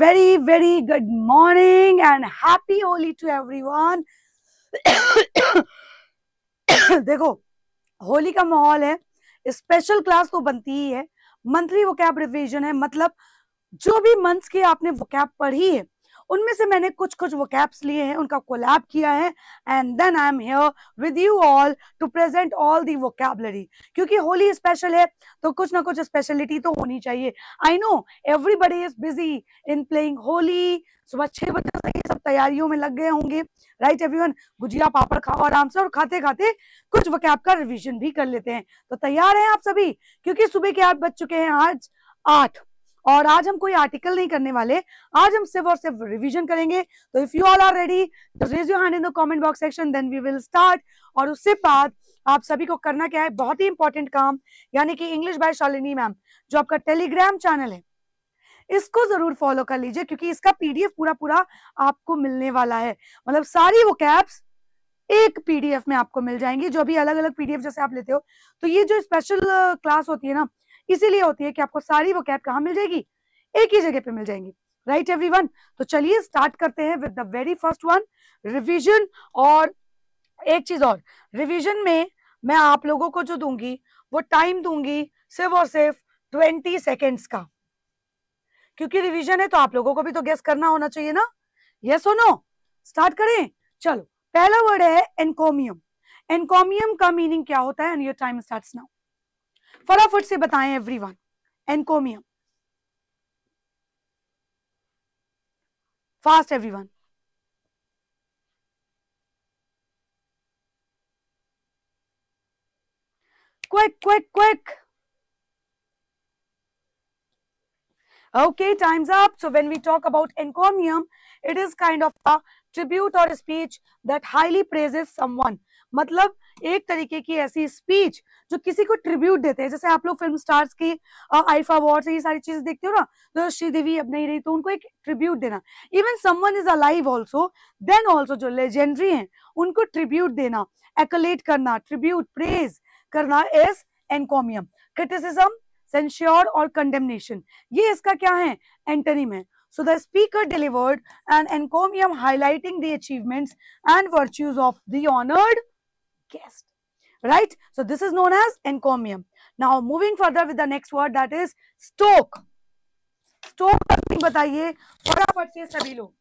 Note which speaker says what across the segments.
Speaker 1: very very good morning and happy Holi to everyone देखो होली का माहौल है स्पेशल क्लास तो बनती ही है मंथली वो कैब रिविजन है मतलब जो भी मंथ्स की आपने वो कैब पढ़ी है उनमें से मैंने कुछ कुछ वो कैप्स लिए हैं उनका कोलैब किया है and then I am here with you all to present all the vocabulary क्योंकि होली स्पेशल है तो कुछ ना कुछ स्पेशलिटी तो होनी चाहिए I know everybody is busy in playing Holi सुबह छह बजे से ये सब तैयारियों में लग गए होंगे राइट एवरीवन गुजिया पापड़ खाओ आराम से और खाते खाते कुछ वो कैप का रिविजन भी कर लेते हैं तो तैयार हैं आप सभी क्योंकि सुबह के आठ बज चुके हैं आज आठ और आज हम कोई आर्टिकल नहीं करने वाले आज हम सिर्फ और सिर्फ रिविजन करेंगे तो if you all are ready तो raise you hand in the comment box section then we will start और उससे बाद आप सभी को करना क्या है बहुत ही इंपॉर्टेंट काम यानी कि इंग्लिश बाय शालिनी मैम जो आपका टेलीग्राम चैनल है इसको जरूर फॉलो कर लीजिए क्योंकि इसका पीडीएफ पूरा पूरा आपको मिलने वाला है मतलब सारी वो कैप्स एक पीडीएफ में आपको मिल जाएंगी जो भी अलग अलग पीडीएफ जैसे आप लेते हो तो ये जो स्पेशल क्लास uh, होती है ना इसीलिए होती है कि आपको सारी वो कैब कहाँ मिल जाएगी एक ही जगह पे मिल जाएंगी राइट एवरी वन तो चलिए स्टार्ट करते हैं with the very first one revision और एक चीज और रिविजन में मैं आप लोगों को जो दूंगी वो टाइम दूंगी सिर्फ और सिर्फ ट्वेंटी सेकेंड्स का क्योंकि रिवीजन है तो आप लोगों को भी तो गेस करना होना चाहिए ना ये और नो स्टार्ट करें चलो पहला वर्ड है एनकोमियम एनकोमियम का मीनिंग क्या होता है and your time starts now फटाफट से बताएं everyone encomium fast everyone quick quick quick okay time's up so when we talk about encomium it is kind of a tribute or a speech that highly praises someone मतलब एक तरीके की ऐसी speech जो किसी को ट्रिब्यूट देते हैं जैसे आप लोग फिल्म स्टार्स की आईफा अवार्ड ये सारी चीजें देखते हो ना तो श्रीदेवी अब नहीं रही तो उनको एक ट्रिब्यूट देना even someone is alive also then also जो लेजेंडरी हैं उनको ट्रिब्यूट देना एक्लेट करना ट्रिब्यूट प्रेज करना इज एनकोमियम क्रिटिसिज्म सेंश्योर और कंडेमनेशन ये इसका क्या है एंटनी में So the speaker delivered an encomium highlighting the achievements and virtues of the honored guest right so this is known as encomium now moving further with the next word that is stoke stoke ka meaning बताइए फटाफट से sabhi log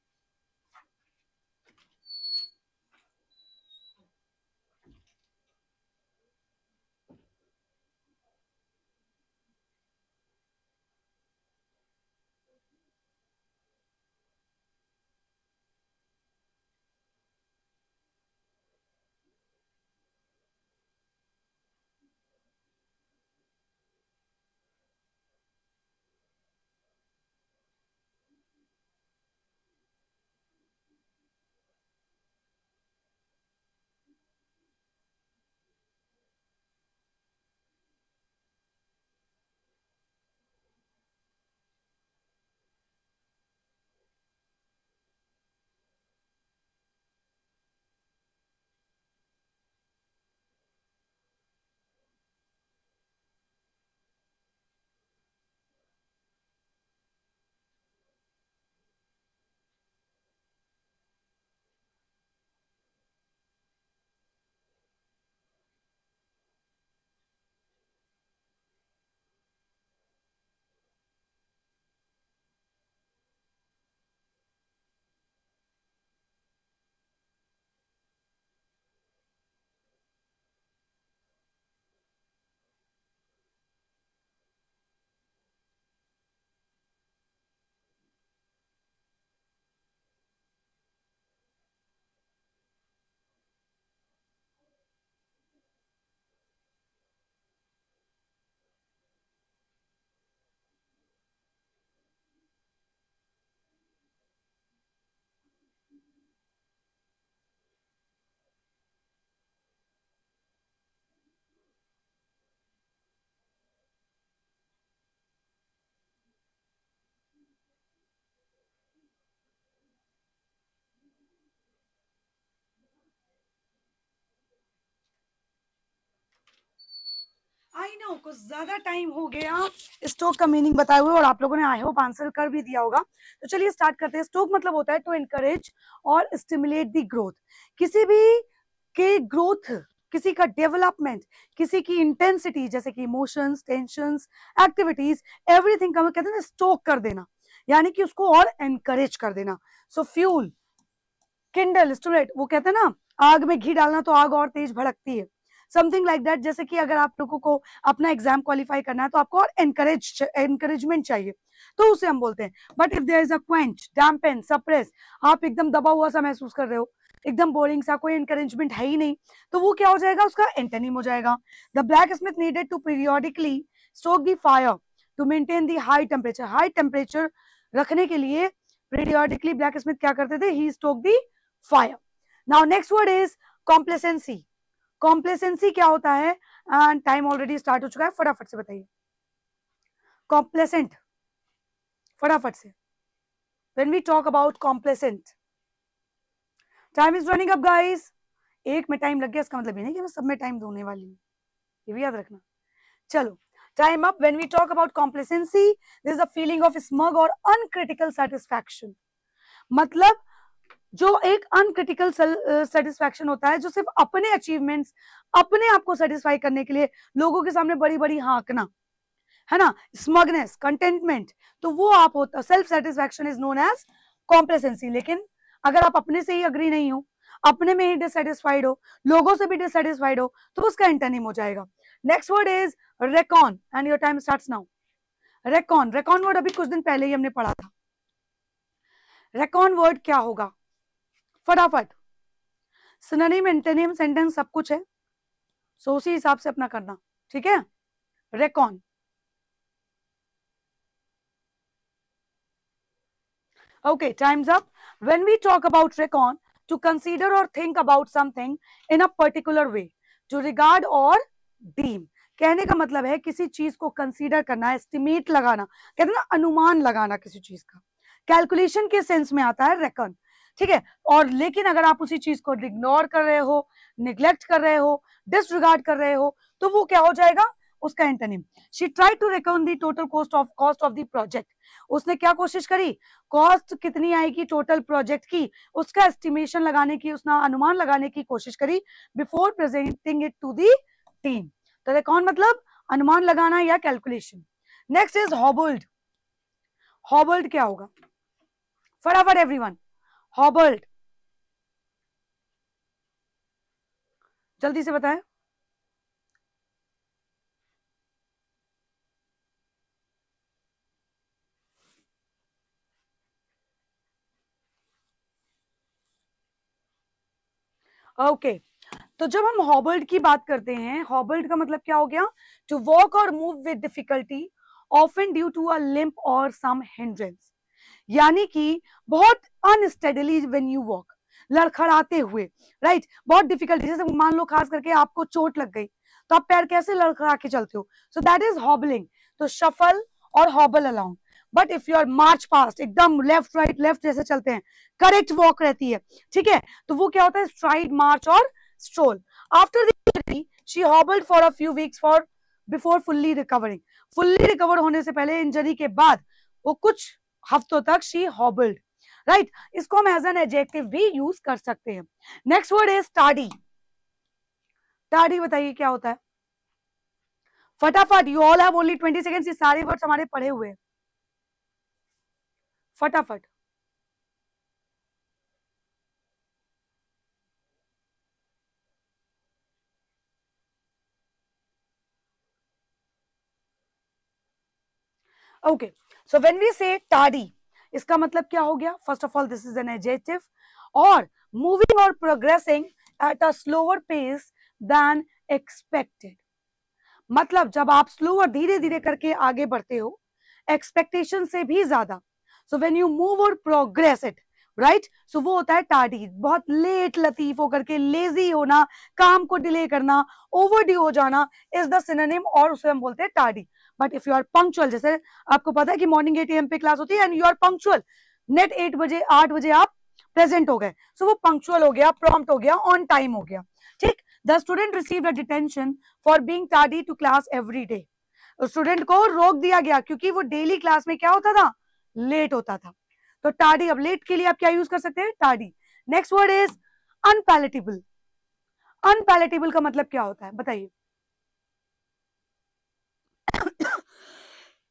Speaker 1: no कुछ ज्यादा time हो गया stock का meaning बताए हुए और आप लोगों ने आई होप आंसर कर भी दिया होगा तो चलिए स्टार्ट करते हैं स्टोक मतलब होता है टू इनकरेज और स्टिमुलेट दी ग्रोथ किसी भी के ग्रोथ किसी का डेवलपमेंट किसी की इंटेंसिटी जैसे कि इमोशंस टेंशन एक्टिविटीज एवरीथिंग का कहते हैं स्टोक कर देना यानी कि उसको और एनकरेज कर देना सो फ्यूल किंडल स्टूडेंट वो कहते हैं ना आग में घी डालना तो आग और तेज भड़कती है समथिंग लाइक दैट जैसे कि अगर आप लोगों को अपना एग्जाम क्वालिफाई करना है तो आपको और एनकरेज एनकरेजमेंट चाहिए तो उसे हम बोलते हैं but if there is a quench dampen suppress आप एकदम दबा हुआ सा महसूस कर रहे हो एकदम बोरिंग सा कोई एनकरेजमेंट है ही नहीं तो वो क्या हो जाएगा उसका एंटेनिम हो जाएगा the blacksmith needed to periodically stoke the fire to maintain the high temperature high temperature रखने के लिए पीरियोडिकली ब्लैक स्मिथ क्या करते थे ही stoke the fire now next word is complacency complacency क्या होता है टाइम ऑलरेडी स्टार्ट हो चुका है फटाफट से बताइए कॉम्प्लेसेंट फटाफट से when we talk about complacent time is running up guys एक में टाइम लग गया इसका मतलब ये नहीं कि मैं सब में टाइम दोने वाली हूँ ये भी याद रखना चलो time up when we talk about complacency this a feeling of smug और अनक्रिटिकल सेटिस्फैक्शन मतलब जो एक अनक्रिटिकल सेटिस्फैक्शन uh, होता है जो सिर्फ अपने अचीवमेंट्स अपने आप को सेटिस्फाई करने के लिए लोगों के सामने बड़ी बड़ी हाँकना है ना स्मगनेस कंटेंटमेंट तो वो आप होता self satisfaction is known as complacency लेकिन अगर आप अपने से ही अग्री नहीं हो अपने में ही डिससेटिस्फाइड हो लोगों से भी डिससेटिस्फाइड हो तो उसका एंटरनेम हो जाएगा next word is reckon and your time start now reckon reckon word अभी कुछ दिन पहले ही हमने पढ़ा था रेकॉन वर्ड क्या होगा फटाफट सिनोनिम एंटेनिम सेंटेंस सब कुछ है सो उसी हिसाब से अपना करना ठीक है reckon okay times up when we talk about reckon to consider और think about something in a particular way to regard और डीम कहने का मतलब है किसी चीज को कंसीडर करना एस्टिमेट लगाना कहते ना अनुमान लगाना किसी चीज का कैलकुलेशन के सेंस में आता है रेकॉन ठीक है और लेकिन अगर आप उसी चीज को इग्नोर कर रहे हो निग्लेक्ट कर रहे हो डिसरिगार्ड कर रहे हो तो वो क्या हो जाएगा उसका antonym she try to reckon the total cost of cost of the project उसने क्या कोशिश करी कॉस्ट कितनी आएगी टोटल प्रोजेक्ट की उसका एस्टिमेशन लगाने की उसने अनुमान लगाने की कोशिश करी before presenting it to the team तो रिकॉन मतलब अनुमान लगाना या calculation next is hobbled hobbled क्या होगा फॉर एवरी एवरीवन हॉबल्ट जल्दी से बताएं ओके okay. तो जब हम हॉबल्ड की बात करते हैं हॉबल्ड का मतलब क्या हो गया टू वॉक और move with difficulty often due to a limp और सम हिंड्रेंस यानी कि बहुत अनस्टेडली वेन यू वॉक लड़खड़ाते हुए राइट right? बहुत डिफिकल्टी जैसे मान लो खास करके आपको चोट लग गई तो आप पैर कैसे लड़खड़ा के चलते हो सो दैट इज हॉबलिंग तो शफल और hobble along but if you are march past एकदम लेफ्ट राइट लेफ्ट जैसे चलते हैं करेक्ट वॉक रहती है ठीक है तो वो क्या होता है स्ट्राइड मार्च और stroll after the she hobbled for a few weeks for before fully recovering fully recover होने से पहले इंजरी के बाद वो कुछ हफ्तों तक शी हॉबल्ड राइट इसको हम एज एन एजेक्टिव भी यूज कर सकते हैं नेक्स्ट वर्ड इज टाडी टाडी बताइए क्या होता है फटाफट you all have only twenty second ये सारे वर्ड हमारे पढ़े हुए हैं फटाफट okay सो वेन वी से टाडी इसका मतलब क्या हो गया first of all this is an adjective और मूविंग और progressing at a slower pace than expected मतलब जब आप स्लो और धीरे धीरे करके आगे बढ़ते हो एक्सपेक्टेशन से भी ज्यादा सो वेन यू मूव और प्रोग्रेस इट राइट सो वो होता है टाडी बहुत लेट लतीफ होकर के लेजी होना काम को डिले करना ओवर हो जाना इज द सिनोनिम और उसे हम बोलते हैं टाडी but if you are punctual जैसे आपको पता है कि मॉर्निंग एट एम पे क्लास होती है एंड यू आर पंक्चुअल नेट एट बजे आठ बजे आप प्रेजेंट हो गए सो so, वो पंक्चुअल हो गया प्रॉम्प्ट हो गया ऑन टाइम हो गया ठीक the student receive a detention for being टाडी to class every day student को रोक दिया गया क्योंकि वो डेली क्लास में क्या होता था लेट होता था तो टाडी अब लेट के लिए आप क्या यूज कर सकते हैं टाडी next word is unpalatable unpalatable का मतलब क्या होता है बताइए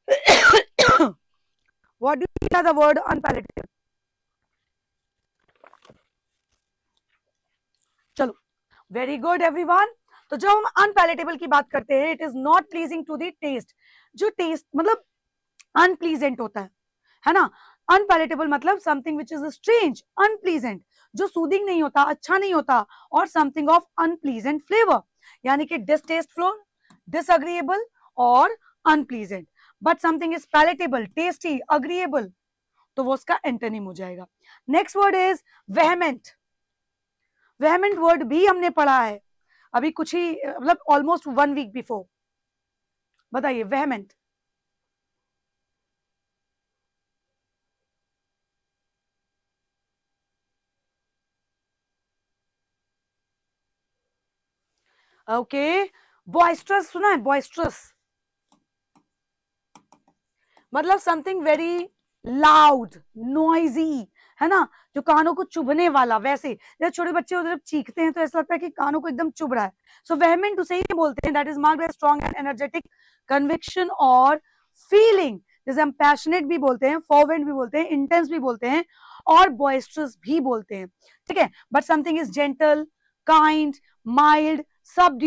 Speaker 1: what do you mean by the word unpalatable? चलो वेरी गुड एवरीवन तो जब हम अनपैलेटेबल की बात करते हैं it is not pleasing to the taste जो टेस्ट मतलब अनप्लीजेंट होता है है ना अनपैलेटेबल मतलब something which is strange unpleasant जो सूदिंग नहीं होता अच्छा नहीं होता और समथिंग ऑफ अनप्लीजेंट फ्लेवर यानी कि डिस्टेस्टफुल डिसअग्रीएबल और unpleasant but something is palatable tasty agreeable तो वो उसका एंटनिम हो जाएगा next word is vehement vehement word भी हमने पढ़ा है अभी कुछ ही मतलब ऑलमोस्ट वन वीक बिफोर बताइए वेहमेंट ओके बॉयस्ट्रस सुना है बॉयस्ट्रस मतलब समथिंग वेरी लाउड नॉइजी है ना जो कानों को चुभने वाला वैसे जब छोटे बच्चे उधर चीखते हैं तो ऐसा लगता है कि कानों को एकदम चुभ रहा है सो वेहमेंट उसे ही बोलते हैं that is mark strong and energetic conviction और फीलिंग जैसे हम पैशनेट भी बोलते हैं फॉरवेंट भी बोलते हैं इंटेंस भी बोलते हैं और बॉयस्ट्रस भी बोलते हैं ठीक है but something is gentle kind mild सब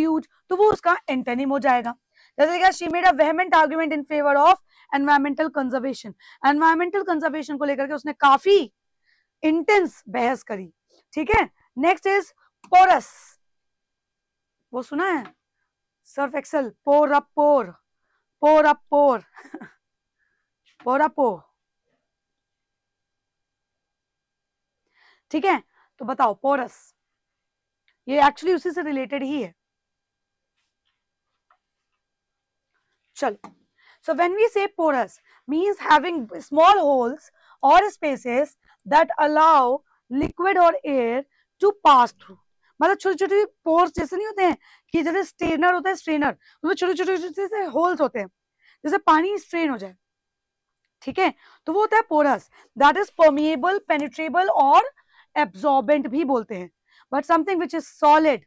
Speaker 1: तो वो उसका एंटेनिम हो जाएगा जैसे she made a vehement argument in favour of environmental conservation environmental conservation को लेकर के उसने काफी इंटेंस बहस करी ठीक है नेक्स्ट इज पोरस वो सुना है Surf Excel pore up pore pore up pore pore up pore ठीक है तो बताओ पोरस ये एक्चुअली उसी से रिलेटेड ही है चलो So when we say porous, means having small holes or spaces that allow liquid or air to pass through. मतलब छोटे छोटे पोर्स जैसे नहीं होते हैं कि जैसे स्ट्रेनर होता है स्ट्रेनर उसमें छोटे छोटे होल्स होते हैं जैसे पानी स्ट्रेन हो जाए ठीक है तो वो होता है porous that is permeable penetrable और एब्जॉर्बेंट भी बोलते हैं but something which is solid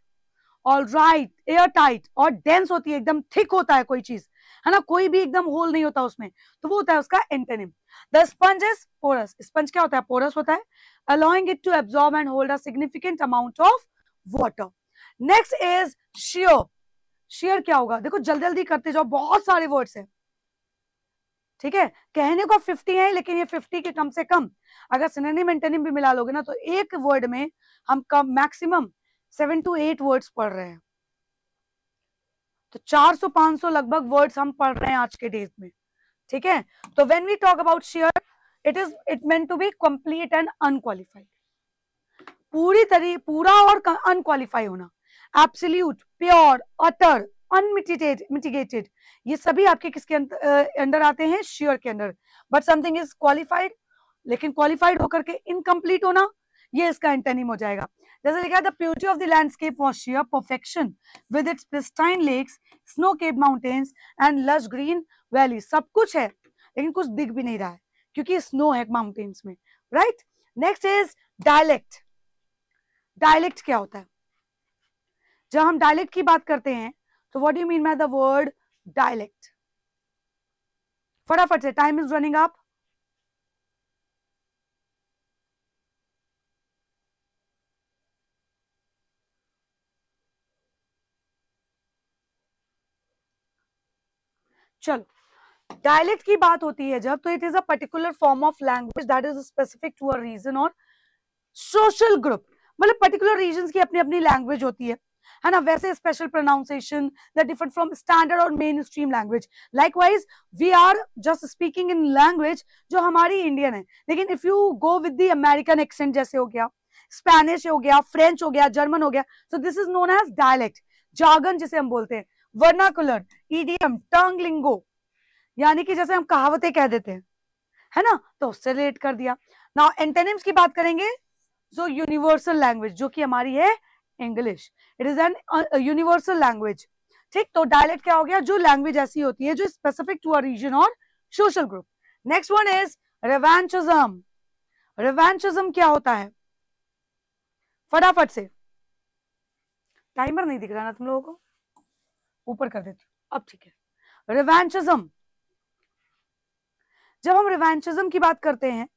Speaker 1: और राइट एयर टाइट और डेंस होती है एकदम थिक होता है कोई चीज है ना कोई भी एकदम होल नहीं होता उसमें तो वो होता है उसका antonym the sponge is porous sponge क्या होता है पोरस होता है allowing it to absorb and hold a significant amount of water next is sheer sheer क्या होगा देखो जल्दी जल्दी करते जाओ बहुत सारे वर्ड्स है ठीक है कहने को 50 है लेकिन ये 50 के कम से कम अगर सिनेनिम एंटेनिम भी मिला लोगे ना तो एक वर्ड में हम कम maximum seven to eight words पढ़ रहे हैं तो 400-500 लगभग वर्ड्स हम पढ़ रहे हैं आज के डेज में ठीक है तो when we talk about sheer it is it mean to be complete and unqualified पूरी तरी पूरा और अनक्वालिफाई होना एप्सल्यूट प्योर अटर अनमिटिगेटेड ये सभी आपके किसके अंदर आते हैं शेयर के अंदर बट समथिंग इज क्वालिफाइड लेकिन क्वालिफाइड होकर के इनकम्प्लीट होना ये इसका एंटेनिम हो जाएगा जैसे लिखा है the beauty of the landscape was sheer perfection with its pristine lakes snowcapped mountains and lush green valley सब कुछ है लेकिन कुछ दिख भी नहीं रहा है क्योंकि स्नो है माउंटेन्स में right next is dialect dialect क्या होता है जब हम डायलेक्ट की बात करते हैं तो what you mean by the word dialect फटाफट से टाइम इज रनिंग अप चलो डायलेक्ट की बात होती है जब तो it is a particular form of language that is specific to a region और सोशल ग्रुप मतलब पर्टिकुलर रीजन की अपनी अपनी लैंग्वेज होती है है ना वैसे special pronunciation different from standard और mainstream language likewise we are just speaking in language जो हमारी इंडियन है लेकिन if you go with the American accent जैसे हो गया स्पेनिश हो गया फ्रेंच हो गया जर्मन हो गया so this is known as dialect jargon जिसे हम बोलते हैं vernacular idiom e tongue lingo यानी कि जैसे हम कहावते कह देते हैं है ना तो उससे रिलेट कर दिया ना एंटेनिम्स की बात करेंगे जो यूनिवर्सल लैंग्वेज जो कि हमारी है English it is an universal language ठीक तो डायलेक्ट क्या हो गया जो लैंग्वेज ऐसी होती है जो स्पेसिफिक टू अर रीजन और social group next one is revanchism revanchism क्या होता है फटाफट से टाइमर नहीं दिख रहा ना तुम लोगों को ऊपर कर देती हूँ अब ठीक है रिवेंचिज्म जब हम रिवेंचिज्म की बात करते हैं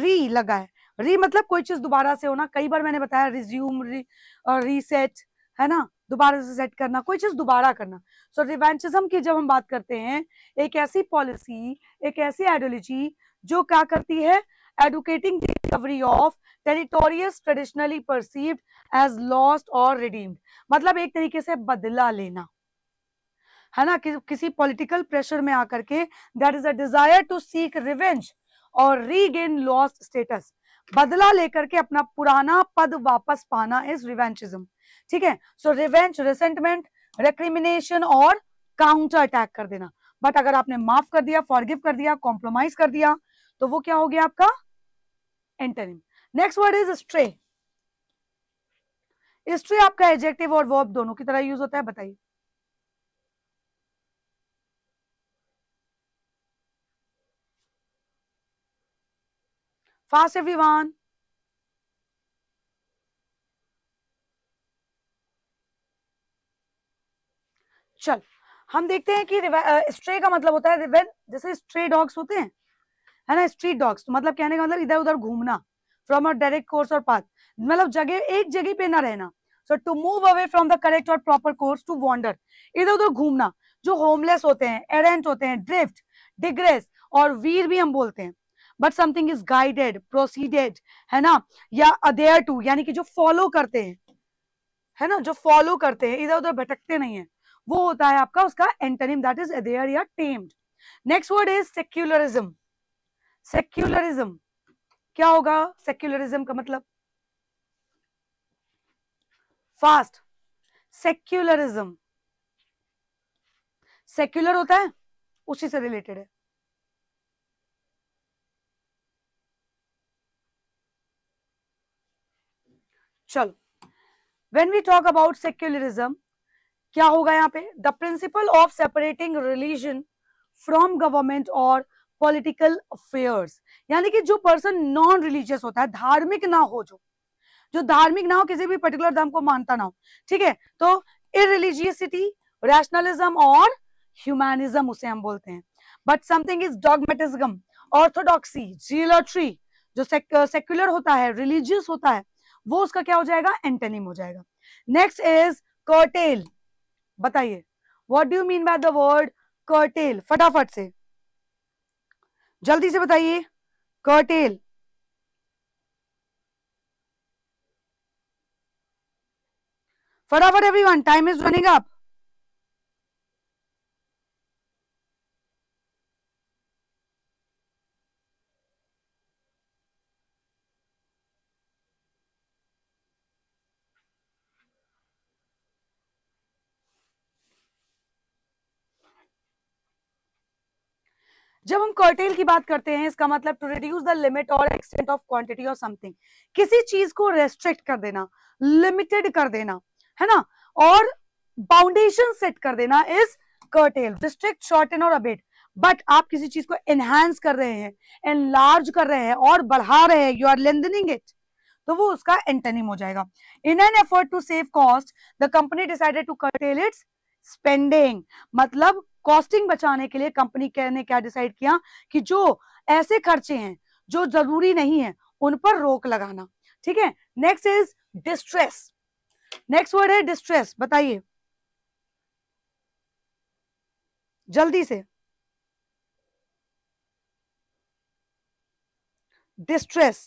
Speaker 1: री लगा है री मतलब कोई चीज दोबारा से होना कई बार मैंने बताया रिज्यूम री, और रीसेट है ना दोबारा से सेट करना कोई चीज दोबारा करना सो so, रिवेंचिज्म की जब हम बात करते हैं एक ऐसी पॉलिसी एक ऐसी आइडियोलॉजी जो क्या करती है advocating recovery of territories traditionally perceived as lost और रिडीम्ड मतलब एक तरीके से बदला लेना है ना कि, किसी पॉलिटिकल प्रेशर में आकर के that is a desire to seek revenge और रीगेन लॉस्ट स्टेटस बदला लेकर के अपना पुराना पद वापस पाना इज रिवेंचिज्म ठीक है सो रिवेंच रिसेंटमेंट रिक्रिमिनेशन और काउंटर अटैक कर देना बट अगर आपने माफ कर दिया फॉरगिव कर दिया कॉम्प्रोमाइज कर दिया तो वो क्या हो गया आपका antonym next word is stray stray आपका एडजेक्टिव और वर्ब दोनों की तरह यूज होता है बताइए Fast everyone. चल हम देखते हैं कि स्ट्रे का मतलब होता है जैसे स्ट्रे डॉग्स होते हैं है ना स्ट्रीट डॉग्स तो मतलब कहने का मतलब इधर उधर घूमना फ्रॉम अ डायरेक्ट कोर्स और पाथ मतलब जगह एक जगह पे ना रहना so to move away from the correct और प्रॉपर कोर्स टू वॉन्डर इधर उधर घूमना जो होमलेस होते हैं एरेंट होते हैं ड्रिफ्ट डिग्रेस और वीर भी हम बोलते हैं but something is guided proceeded है ना या अदेयर टू यानी कि जो फॉलो करते हैं है ना जो फॉलो करते हैं इधर उधर भटकते नहीं है वो होता है आपका उसका एंटनिम दैट इज अदेयर या tamed next word is secularism secularism क्या होगा सेक्युलरिज्म का मतलब फास्ट सेक्युलरिज्म सेक्युलर होता है उसी से रिलेटेड है चलो when we talk about secularism क्या होगा यहाँ पे the principle of separating religion from government और पॉलिटिकल अफेयर्स यानी कि जो पर्सन नॉन रिलीजियस होता है धार्मिक ना हो जो जो धार्मिक ना हो किसी भी पर्टिकुलर धर्म को मानता ना हो ठीक है तो इरिलीजियसिटी रैशनलिज्म और ह्यूमैनिज्म उसे हम बोलते हैं but something is dogmatism orthodoxy zealotry जो सेक्युलर होता है रिलीजियस होता है वो उसका क्या हो जाएगा एंटेनिम हो जाएगा नेक्स्ट इज कर्टेल बताइए what do mean by the word curtail फटाफट से जल्दी से बताइए कर्टेल फटाफट everyone time is running up जब हम कर्टेल की बात करते हैं इसका मतलब टू रिड्यूस द लिमिट और एक्सटेंट ऑफ क्वांटिटी और समथिंग किसी चीज को रेस्ट्रिक्ट कर देना लिमिटेड कर देना है ना और बाउंडेशन सेट कर देना इज कर्टेल रिस्ट्रिक्ट शॉर्टन और अबेट बट आप किसी चीज को एनहेंस कर रहे हैं एनलार्ज कर रहे हैं और बढ़ा रहे हैं यू आर लेंदनिंग इट तो वो उसका एंटनिम हो जाएगा in an effort to save cost the company decided to curtail its spending मतलब कॉस्टिंग बचाने के लिए कंपनी ने क्या डिसाइड किया कि जो ऐसे खर्चे हैं जो जरूरी नहीं है उन पर रोक लगाना ठीक है next is distress next word है डिस्ट्रेस बताइए जल्दी से डिस्ट्रेस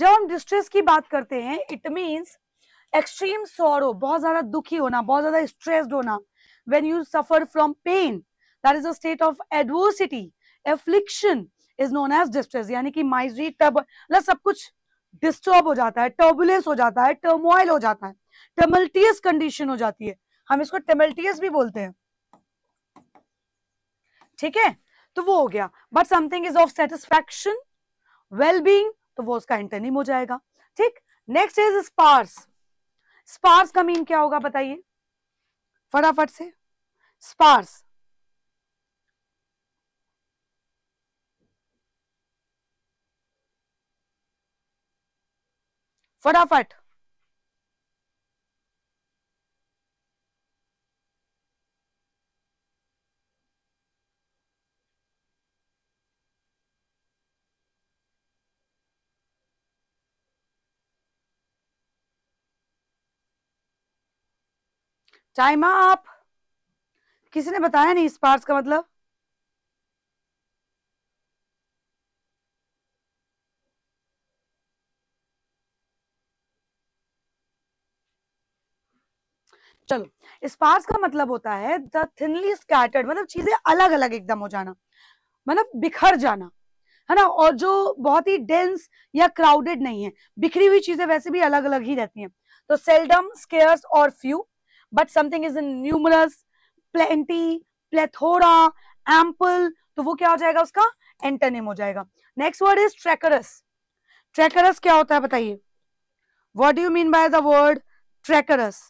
Speaker 1: जब हम डिस्ट्रेस की बात करते हैं इट मीन्स एक्सट्रीम सोरो बहुत ज्यादा दुखी होना बहुत ज्यादा स्ट्रेस्ड होना when you suffer from pain that is a state of adversity affliction is known as distress यानी कि माइजरी टब मतलब सब कुछ डिस्टर्ब हो जाता है टर्बुलेंस हो जाता है टर्मोइल हो जाता है टेमल्टियस कंडीशन हो जाती है हम इसको टेमल्टियस भी बोलते हैं ठीक है तो वो हो गया but something is of satisfaction wellbeing तो वो उसका एंटनिम हो जाएगा ठीक नेक्स्ट इज स्पार्स स्पार्स का मीन क्या होगा बताइए फटाफट से स्पार्स फटाफट चाइमा आप किसी ने बताया नहीं स्पार्स का मतलब चलो स्पार्स का मतलब होता है द थिनली स्कैटर्ड मतलब चीजें अलग अलग एकदम हो जाना मतलब बिखर जाना है ना और जो बहुत ही डेंस या क्राउडेड नहीं है बिखरी हुई चीजें वैसे भी अलग अलग ही रहती हैं तो सेल्डम स्केयर्स और few but something is in numerous plenty plethora ample तो वो क्या हो जाएगा उसका एंटरनेम हो जाएगा next word is treacherous treacherous क्या होता है बताइए what do you mean by the word treacherous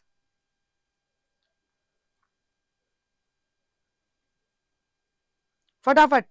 Speaker 1: फटाफट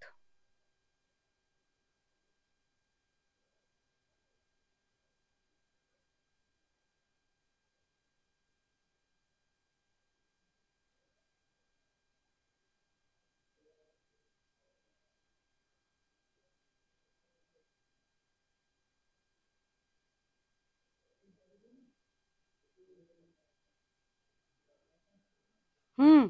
Speaker 1: हम्म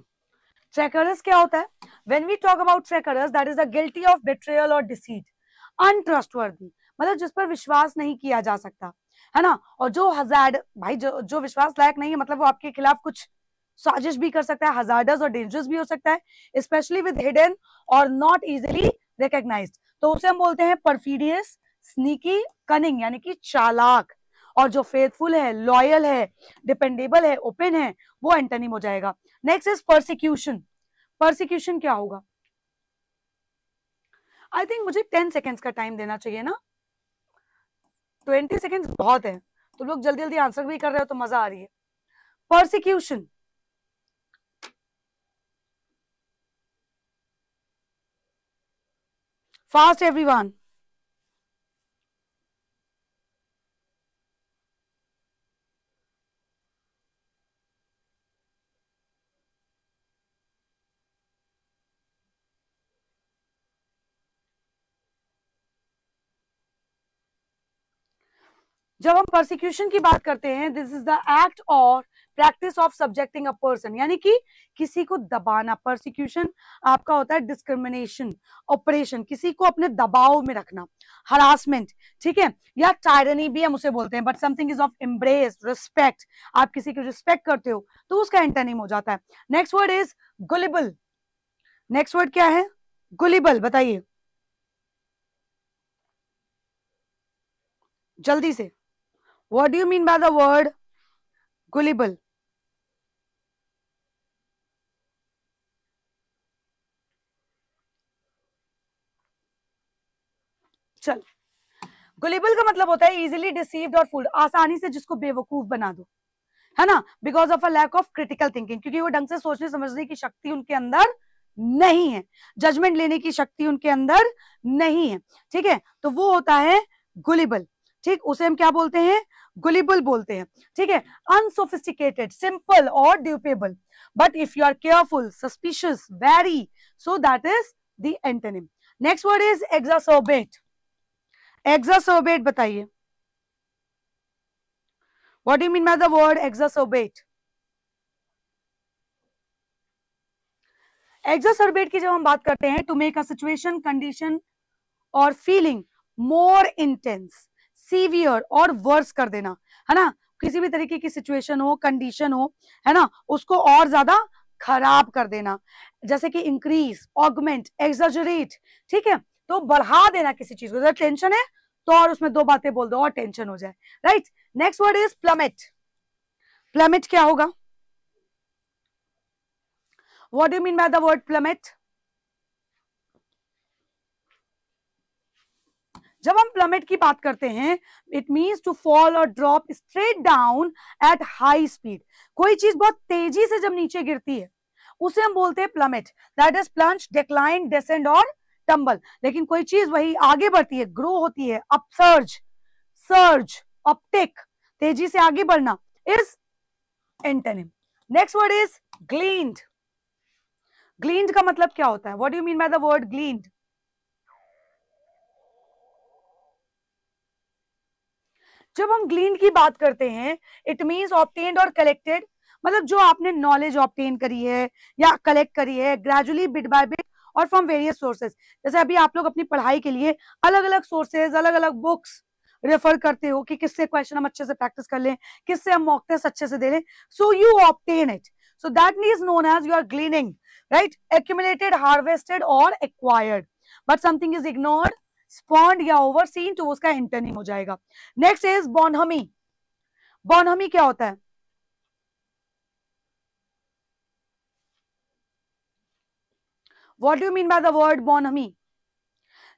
Speaker 1: ट्रैकरस क्या होता है when we talk about treacherous that is the guilty of betrayal और डिसीट अनट्रस्टवर्दी मतलब जिस पर विश्वास नहीं किया जा सकता है ना और जो हजार्ड भाई जो जो विश्वास लायक नहीं है मतलब वो आपके खिलाफ कुछ साजिश भी कर सकता है हजार्डस और डेंजरस भी हो सकता है स्पेशली विद हिडन और नॉट इजिली रिकग्नाइज तो उसे हम बोलते हैं परफीडियस स्नीकी कनिंग यानी कि चालाक और जो फेथफुल है लॉयल है डिपेंडेबल है ओपन है वो एंटनिम हो जाएगा नेक्स्ट इज परसिक्यूशन परसिक्यूशन क्या होगा आई थिंक मुझे टेन सेकेंड्स का टाइम देना चाहिए ना ट्वेंटी सेकेंड्स बहुत है तो लोग जल्दी जल्दी आंसर भी कर रहे हो तो मजा आ रही है परसिक्यूशन फास्ट एवरीवन जब हम प्रोसिक्यूशन की बात करते हैं दिस इज द एक्ट और practice of subjecting a person यानी कि किसी को दबाना प्रोसिक्यूशन आपका होता है डिस्क्रिमिनेशन ऑपरेशन किसी को अपने दबाव में रखना हरासमेंट ठीक है या टायरनी भी हम उसे बोलते हैं but something is of embrace respect आप किसी को रिस्पेक्ट करते हो तो उसका एंटरनेम हो जाता है next word is gullible next word क्या है गुलिबल बताइए जल्दी से What do you mean by the word gullible? चल गुलेबल का मतलब होता है इजिली डिसीव्ड और फूल्ड आसानी से जिसको बेवकूफ बना दो है ना because of a lack of critical thinking क्योंकि वो ढंग से सोचने समझने की शक्ति उनके अंदर नहीं है जजमेंट लेने की शक्ति उनके अंदर नहीं है ठीक है तो वो होता है गुलेबल ठीक उसे हम क्या बोलते हैं गुलिबल बोलते हैं ठीक है अनसोफिस्टिकेटेड सिंपल और dupable but if you are careful suspicious very so that is them next word is exacerbate exacerbate बताइए what you mean by the word exacerbate exacerbate की जब हम बात करते हैं to make a situation condition और feeling more intense severe और worse कर देना है ना किसी भी तरीके की सिचुएशन हो कंडीशन हो है ना उसको और ज्यादा खराब कर देना जैसे कि इंक्रीज ऑगमेंट एक्सजरेट ठीक है तो बढ़ा देना किसी चीज को जब टेंशन है तो और उसमें दो बातें बोल दो और टेंशन हो जाए right next word is plummet plummet क्या होगा what do mean by the word plummet जब हम प्लमेट की बात करते हैं इट मीन्स टू फॉल और drop straight down at high speed कोई चीज बहुत तेजी से जब नीचे गिरती है उसे हम बोलते हैं plummet that is plunge decline descend और टम्बल लेकिन कोई चीज वही आगे बढ़ती है ग्रो होती है अपसर्ज सर्ज अपटेक तेजी से आगे बढ़ना is antonym next word is gleaned gleaned का मतलब क्या होता है what you mean by the word gleaned जब हम ग्लीन की बात करते हैं इट मीन्स ऑप्टेन और कलेक्टेड मतलब जो आपने नॉलेज ऑप्टेन करी है या कलेक्ट करी है ग्रेजुअली बिट बाय बिट और फ्रॉम वेरियस सोर्सेज जैसे अभी आप लोग अपनी पढ़ाई के लिए अलग अलग सोर्सेज अलग अलग बुक्स रेफर करते हो कि किससे क्वेश्चन हम अच्छे से प्रैक्टिस कर लें किससे हम मॉक टेस्ट अच्छे से दे लें so you obtain it so that mean known as you are gleaning right accumulated harvested और acquired but something is ignored spurned या ओवरसीन तो उसका एंटनिम हो जाएगा नेक्स्ट इज बॉनहमी बॉनहमी क्या होता है what do mean by the word bonhomie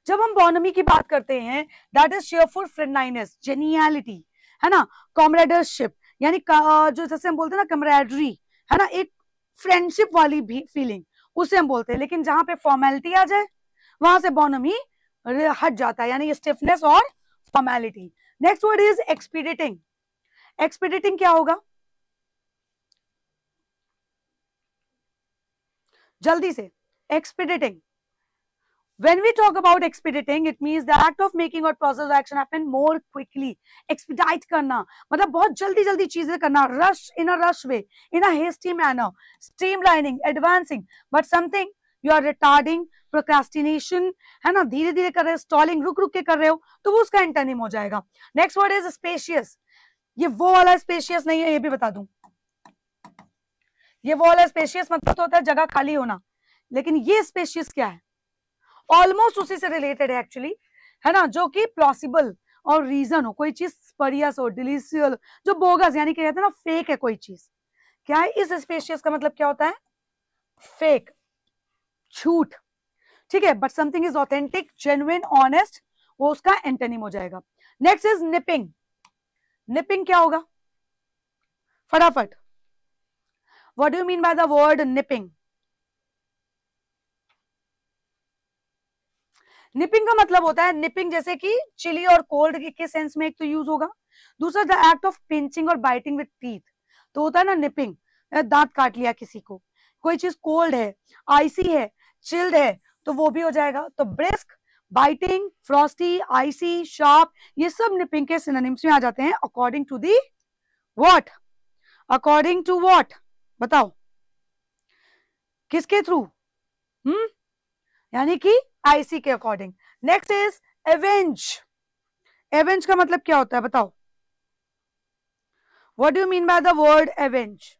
Speaker 1: जब हम बॉनमी की बात करते हैं दैट इज शेयरफुल फ्रेंडलाइनेस जेनियलिटी है ना कॉमरेडरशिप यानी जो जैसे हम बोलते हैं ना कमरेडरी है ना एक फ्रेंडशिप वाली भी फीलिंग उसे हम बोलते हैं लेकिन जहां पे फॉर्मेलिटी आ जाए वहां से बॉनमी हट जाता है यानी स्टिफनेस और formality next word is expediting expediting क्या होगा जल्दी से expediting when we talk about expediting it means the act of making or process action happen more quickly expedite karna matlab bahut jaldi jaldi cheeze karna rush in a rush way in a hasty manner streamlining advancing but something you are retarding procrastination है ना धीरे धीरे कर रहे हो stalling रुक रुक के कर रहे हो तो वो उसका एंटनिम हो जाएगा नेक्स्ट वर्ड इज स्पेशियस ये वो वाला स्पेशियस नहीं है ये भी बता दू ये वो वाला स्पेशियस मतलब तो होता है जगह खाली होना लेकिन ये स्पेशियस क्या है ऑलमोस्ट उसी से रिलेटेड है एक्चुअली है ना जो कि प्लॉसिबल और रीजन हो कोई चीज स्परियस हो डिलीसियल जो बोगस यानी कि कहते हैं ना फेक है कोई चीज क्या है इस स्पेशियस का मतलब क्या होता है फेक छूट ठीक है but something is authentic genuine honest वो उसका एंटेनिम हो जाएगा नेक्स्ट इज निपिंग निपिंग क्या होगा फटाफट what do mean by the word nipping nipping का मतलब होता है निपिंग जैसे कि चिली और कोल्ड के सेंस में एक तो यूज होगा दूसरा द एक्ट ऑफ पिंचिंग और बाइटिंग विथ टीथ तो होता है ना निपिंग दांत काट लिया किसी को कोई चीज कोल्ड है आइसी है चिल्ड है तो वो भी हो जाएगा तो brisk biting frosty icy sharp ये सब निपिंग के सिनोनिम्स में आ जाते हैं according to the what according to what बताओ किसके थ्रू हम्म यानी कि आईसी के according next is avenge avenge का मतलब क्या होता है बताओ what do mean by the word avenge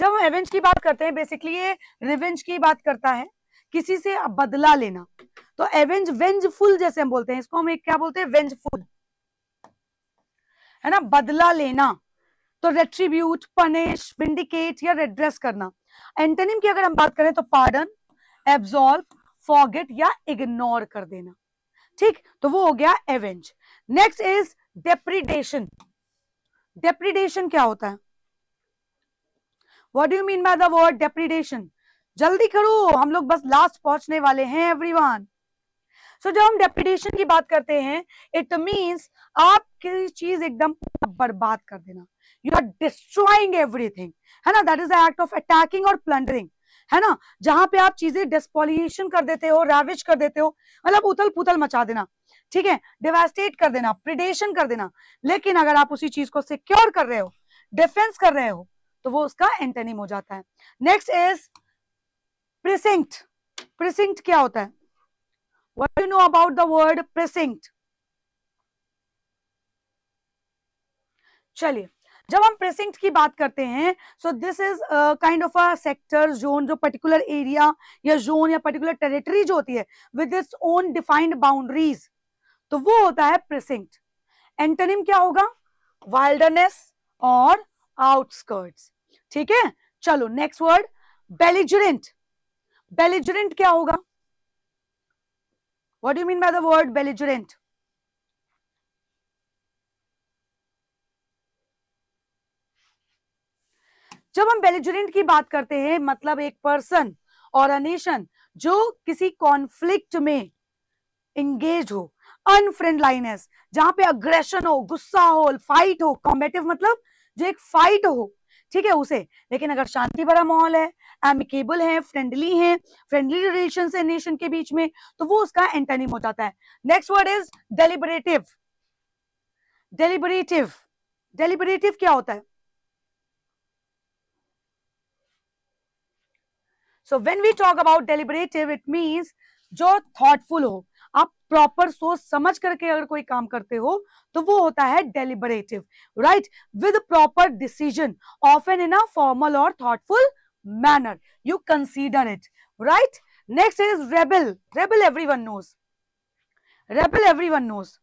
Speaker 1: जब हम एवेंज की बात करते हैं बेसिकली ये रिवेंज की बात करता है किसी से बदला लेना तो एवेंज वेंजफुल जैसे हम बोलते हैं इसको हम एक क्या बोलते हैं वेंजफुल है ना बदला लेना तो रेट्रीब्यूट पनिश विंडिकेट या रेड्रेस करना एंटेनिम की अगर हम बात करें तो पार्डन एब्जॉल्व फॉगेट या इग्नोर कर देना ठीक तो वो हो गया avenge next is depredation depredation क्या होता है what do you mean by the word depredation जल्दी करो हम लोग बस लास्ट पहुंचने वाले हैं एवरी वन सो जब हम डेप्रीडेशन की बात करते हैं इट मीन्स आप किसी चीज एकदम बर्बाद कर देना यू आर डिस्ट्रॉइंग एवरीथिंग है ना that is act of attacking और प्लंडरिंग है ना जहां पे आप चीजें डिस्पोलिएशन कर देते हो रैविज कर देते हो मतलब उथल पुथल मचा देना ठीक है डिवेस्टेट कर देना प्रिडेशन कर देना लेकिन अगर आप उसी चीज को सिक्योर कर रहे हो डिफेंस कर रहे हो तो वो उसका एंटेनिम हो जाता है नेक्स्ट इज प्रिसिंक्ट प्रिसिंक्ट क्या होता है what you know about the word precinct चलिए जब हम प्रेसिंक्ट की बात करते हैं so this is kind of a sector zone जो पर्टिकुलर एरिया या जोन या पर्टिकुलर टेरिटरी जो होती है with its own defined boundaries तो वो होता है प्रेसिंक्ट एंटनिम क्या होगा वाइल्डनेस और आउटस्कर्ट्स ठीक है चलो नेक्स्ट वर्ड बेलिजरेंट बेलिजरेंट क्या होगा what you mean by the word belligerent जब हम बेलिजरेंट की बात करते हैं मतलब एक पर्सन और अनेशन जो किसी कॉन्फ्लिक्ट में इंगेज हो अनफ्रेंडलाइनेस जहां पे अग्रेशन हो गुस्सा हो फाइट हो कॉम्बेटिव मतलब जो एक फाइट हो ठीक है उसे लेकिन अगर शांति भरा माहौल है एमिकेबल है फ्रेंडली है फ्रेंडली रिलेशन है नेशन के बीच में तो वो उसका एंटनिम हो जाता है next word is deliberative deliberative deliberative क्या होता है so when we talk about deliberative it means जो थॉटफुल हो आप प्रॉपर सोच समझ करके अगर कोई काम करते हो तो वो होता है deliberative right with proper decision often in a formal और thoughtful manner you consider it right next is rebel rebel one knows rebel one knows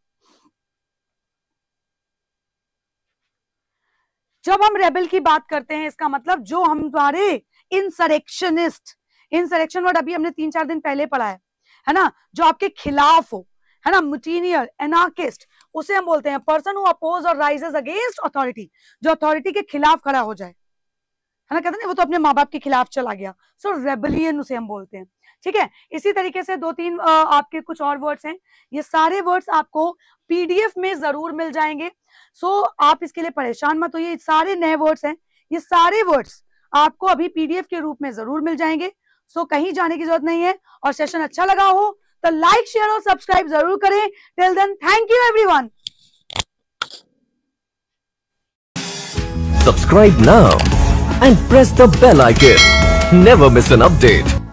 Speaker 1: जब हम रेबल की बात करते हैं इसका मतलब जो हमारे इंसरेक्शनिस्ट इंसरेक्शन वर्ड अभी हमने तीन चार दिन पहले पढ़ा है है ना जो आपके खिलाफ हो है ना मटीरियल एनाकिस्ट उसे हम बोलते हैं पर्सन अपोज और राइजेस अगेंस्ट अथॉरिटी जो अथॉरिटी के खिलाफ खड़ा हो जाए है ना कहते ना वो तो अपने माँ बाप के खिलाफ चला गया सो so, रेबलियन उसे हम बोलते हैं ठीक है इसी तरीके से दो तीन आ, आपके कुछ और वर्ड्स हैं ये सारे वर्ड्स आपको पीडीएफ में जरूर मिल जाएंगे सो so, आप इसके लिए परेशान मत ये सारे नए वर्ड्स हैं ये सारे वर्ड्स आपको अभी पीडीएफ के रूप में जरूर मिल जाएंगे सो so, कहीं जाने की जरूरत नहीं है और सेशन अच्छा लगा हो तो लाइक शेयर और सब्सक्राइब जरूर करें till then thank you everyone subscribe now and press the bell icon never miss an update